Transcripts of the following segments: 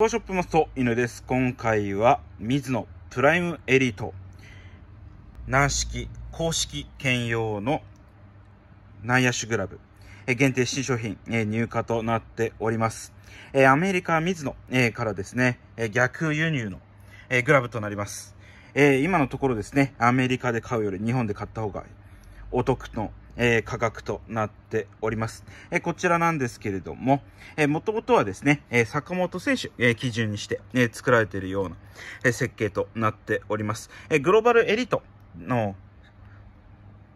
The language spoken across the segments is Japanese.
ショップマスト井です。今回は、水野プライムエリート、軟式、公式兼用の内野手グラブ、限定新商品、入荷となっております。アメリカ水野からですね、逆輸入のグラブとなります。今のところですね、アメリカで買うより日本で買った方がお得のえー、価格となっております。えー、こちらなんですけれども、えー、もともとはですね、え坂本選手、え基準にして、え作られているような、え設計となっております。えグローバルエリートの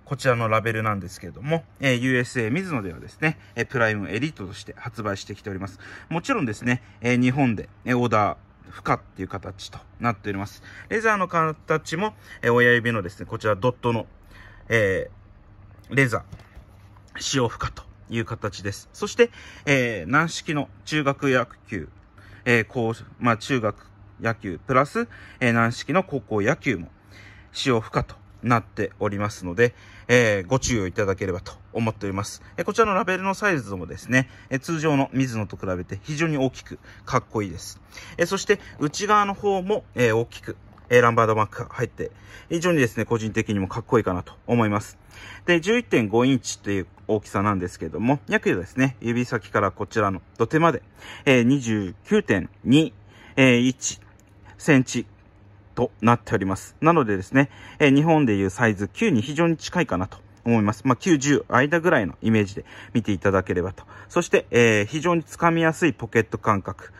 こちらのラベルなんですけれども、え USA 水野ではですね、えプライムエリートとして発売してきております。もちろんですね、え日本で、えオーダー負荷っていう形となっております。レザーの形も、え親指のですね、こちらドットの、えーレーザー、使用不可という形です。そして、えー、軟式の中学野球、えー、こう、まあ、中学野球プラス、えー、軟式の高校野球も使用不可となっておりますので、えー、ご注意をいただければと思っております。えー、こちらのラベルのサイズもですね、えー、通常の水野と比べて非常に大きくかっこいいです。えそして内側の方も、え大きくえー、ランバードマックが入って、非常にですね、個人的にもかっこいいかなと思います。で、11.5インチという大きさなんですけども、約ですね、指先からこちらの土手まで、えー、29.2、1センチとなっております。なのでですね、え日本でいうサイズ9に非常に近いかなと思います。まあ、90間ぐらいのイメージで見ていただければと。そして、えー、非常につかみやすいポケット感覚。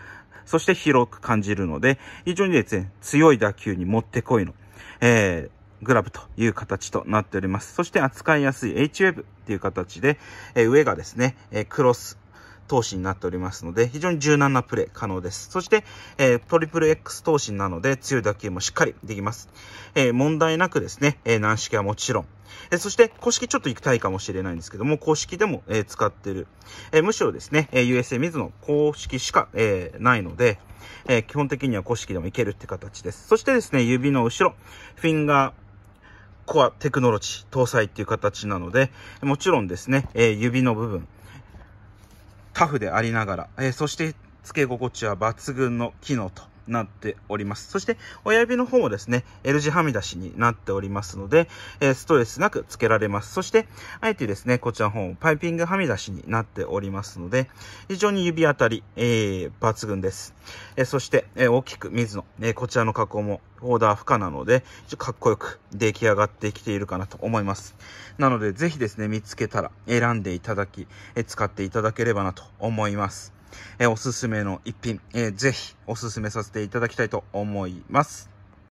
そして広く感じるので、非常にですね、強い打球にもってこいの、えー、グラブという形となっております。そして扱いやすい H ウェブっていう形で、えー、上がですね、えー、クロス、投資になっておりますので、非常に柔軟なプレー可能です。そして、えー、トリプル X 投資なので、強い打球もしっかりできます。えー、問題なくですね、えー、軟式はもちろん、えそして、公式ちょっと行きたいかもしれないんですけども、公式でも、え使ってる。えむしろですね、え USA 水の公式しか、えないので、え基本的には公式でもいけるって形です。そしてですね、指の後ろ、フィンガー、コアテクノロジー搭載っていう形なので、もちろんですね、え指の部分、タフでありながら、えー、そして付け心地は抜群の機能となっております。そして、親指の方もですね、L 字はみ出しになっておりますので、えストレスなくつけられます。そして、あえてですね、こちらの方もパイピングはみ出しになっておりますので、非常に指当たり、えー、抜群です。えそして、え大きく水の、えこちらの加工もオーダー不可なので、かっこよく出来上がってきているかなと思います。なので、ぜひですね、見つけたら選んでいただき、え使っていただければなと思います。えー、おすすめの一品、えー、ぜひおすすめさせていただきたいと思います。